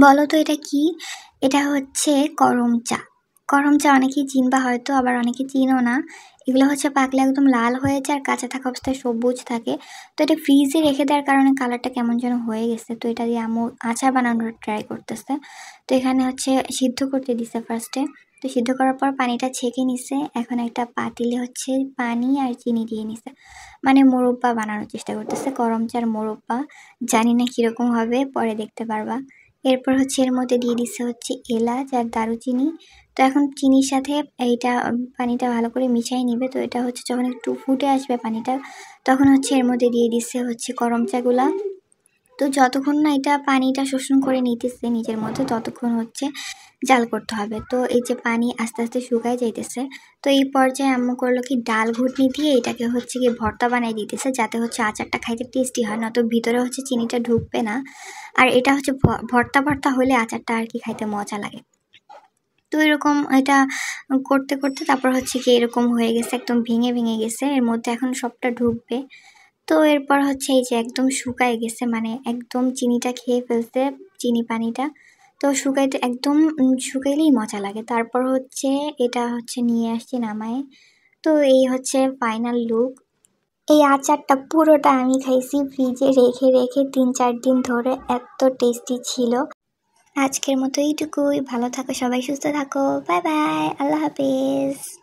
বলো তো এটা কি এটা হচ্ছে করম চা করম চা অনেকেই চিনবা হয়তো আবার অনেকে চিনো না এগুলো হচ্ছে পাকলে একদম লাল হয়ে যায় আর কাঁচা থাকা অবস্থায় সবুজ থাকে তো এটা ফ্রিজে রেখে দেওয়ার কারণে কালারটা কেমন যেন হয়ে গেছে তো এটা দিয়ে আমু আচার বানানোর ট্রাই করতেছে তো এখানে হচ্ছে সিদ্ধ করতে দিছে ফার্স্টে তো সিদ্ধ করার পর পানিটা ছেঁকে নিছে এখন একটা পাতিলে হচ্ছে পানি আর চিনি দিয়ে নিছে মানে মোরব্বা বানানোর চেষ্টা করতেছে করম চার মোরব্বা জানি না কীরকম হবে পরে দেখতে পারবা এরপর হচ্ছে এর মধ্যে দিয়ে দিচ্ছে হচ্ছে এলাচ আর দারুচিনি তো এখন চিনির সাথে এইটা পানিটা ভালো করে মিশাই নিবে তো এটা হচ্ছে যখন একটু ফুটে আসবে পানিটা তখন হচ্ছে এর মধ্যে দিয়ে দিচ্ছে হচ্ছে করমচা গুলা তো যতক্ষণ না এটা পানিটা শোষণ করে নিতেছে নিজের মধ্যে ততক্ষণ হচ্ছে জাল করতে হবে তো এই যে পানি আস্তে আস্তে শুকায় যাইতেছে তো এই পর্যায়ে আম্মু করলো কি ডাল ঘুটনি দিয়ে এটাকে হচ্ছে কি ভর্তা বানিয়ে দিতেছে যাতে হচ্ছে আচারটা খাইতে টেস্টি হয় না তো ভিতরে হচ্ছে চিনিটা ঢুকবে না আর এটা হচ্ছে ভর্তা ভর্তা হলে আচারটা আর কি খাইতে মজা লাগে তো এরকম এটা করতে করতে তারপর হচ্ছে কি এরকম হয়ে গেছে একদম ভেঙে ভেঙে গেছে এর মধ্যে এখন সবটা ঢুকবে তো এরপর হচ্ছে এই যে একদম শুকায় গেছে মানে একদম চিনিটা খেয়ে ফেলছে চিনি পানিটা তো শুকাইতে একদম শুকাইলেই মজা লাগে তারপর হচ্ছে এটা হচ্ছে নিয়ে আসছি নামায় তো এই হচ্ছে ফাইনাল লুক এই আচারটা পুরোটা আমি খাইছি ফ্রিজে রেখে রেখে তিন চার দিন ধরে এত টেস্টি ছিল আজকের মতো এইটুকুই ভালো থাকো সবাই সুস্থ থাকো বাই বাই আল্লাহ হাফেজ